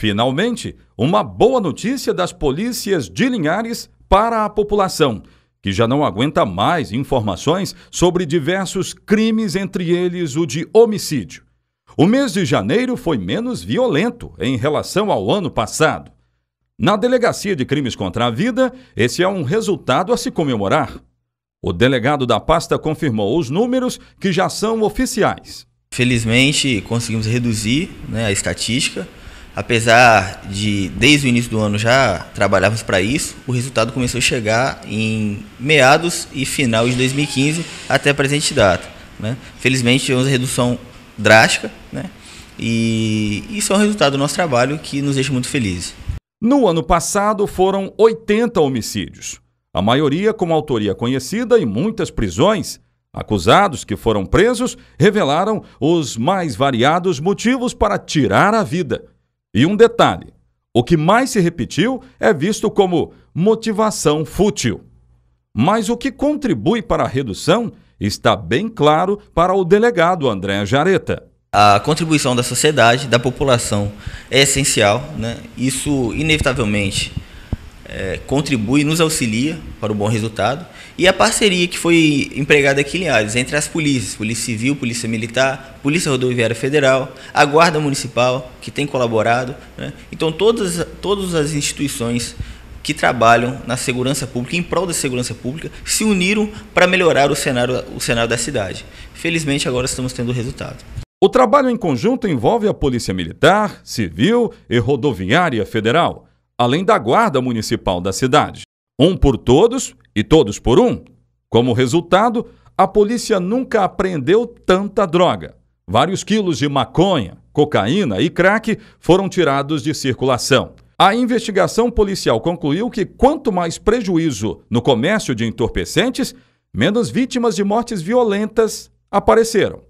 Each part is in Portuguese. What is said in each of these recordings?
Finalmente, uma boa notícia das polícias de Linhares para a população, que já não aguenta mais informações sobre diversos crimes, entre eles o de homicídio. O mês de janeiro foi menos violento em relação ao ano passado. Na Delegacia de Crimes contra a Vida, esse é um resultado a se comemorar. O delegado da pasta confirmou os números que já são oficiais. Felizmente, conseguimos reduzir né, a estatística Apesar de, desde o início do ano já trabalharmos para isso, o resultado começou a chegar em meados e final de 2015 até a presente data. Né? Felizmente, tivemos uma redução drástica, né? e isso é um resultado do nosso trabalho que nos deixa muito felizes. No ano passado, foram 80 homicídios, a maioria com autoria conhecida e muitas prisões. Acusados que foram presos revelaram os mais variados motivos para tirar a vida. E um detalhe: o que mais se repetiu é visto como motivação fútil. Mas o que contribui para a redução está bem claro para o delegado André Jareta. A contribuição da sociedade, da população, é essencial. Né? Isso, inevitavelmente, é, contribui, nos auxilia para o bom resultado. E a parceria que foi empregada aqui em Linhares, entre as polícias, Polícia Civil, Polícia Militar, Polícia Rodoviária Federal, a Guarda Municipal, que tem colaborado. Né? Então, todas, todas as instituições que trabalham na segurança pública, em prol da segurança pública, se uniram para melhorar o cenário, o cenário da cidade. Felizmente, agora estamos tendo resultado. O trabalho em conjunto envolve a Polícia Militar, Civil e Rodoviária Federal além da Guarda Municipal da cidade. Um por todos e todos por um. Como resultado, a polícia nunca apreendeu tanta droga. Vários quilos de maconha, cocaína e crack foram tirados de circulação. A investigação policial concluiu que quanto mais prejuízo no comércio de entorpecentes, menos vítimas de mortes violentas apareceram.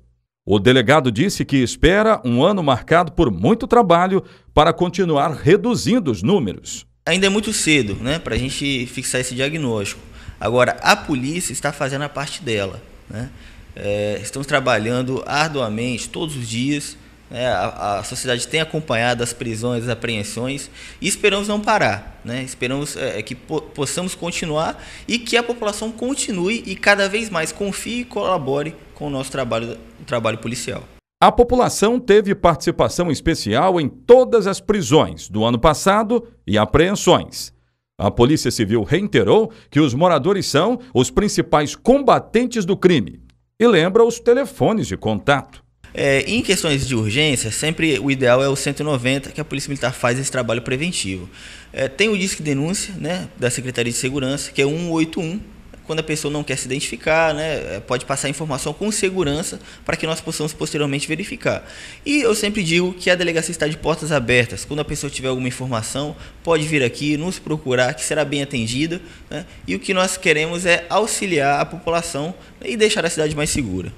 O delegado disse que espera um ano marcado por muito trabalho para continuar reduzindo os números. Ainda é muito cedo né, para a gente fixar esse diagnóstico. Agora, a polícia está fazendo a parte dela. Né? É, estamos trabalhando arduamente todos os dias né? A, a, sociedade tem acompanhado as prisões, as apreensões e esperamos não parar. Né? Esperamos é, é, que po possamos continuar e que a população continue e cada vez mais confie e colabore com o nosso trabalho, trabalho policial. A população teve participação especial em todas as prisões do ano passado e apreensões. A Polícia Civil reiterou que os moradores são os principais combatentes do crime e lembra os telefones de contato. É, em questões de urgência, sempre o ideal é o 190, que a Polícia Militar faz esse trabalho preventivo. É, tem o disco Denúncia, né, da Secretaria de Segurança, que é 181, quando a pessoa não quer se identificar, né, é, pode passar a informação com segurança para que nós possamos posteriormente verificar. E eu sempre digo que a delegacia está de portas abertas. Quando a pessoa tiver alguma informação, pode vir aqui, nos procurar, que será bem atendida. Né, e o que nós queremos é auxiliar a população e deixar a cidade mais segura.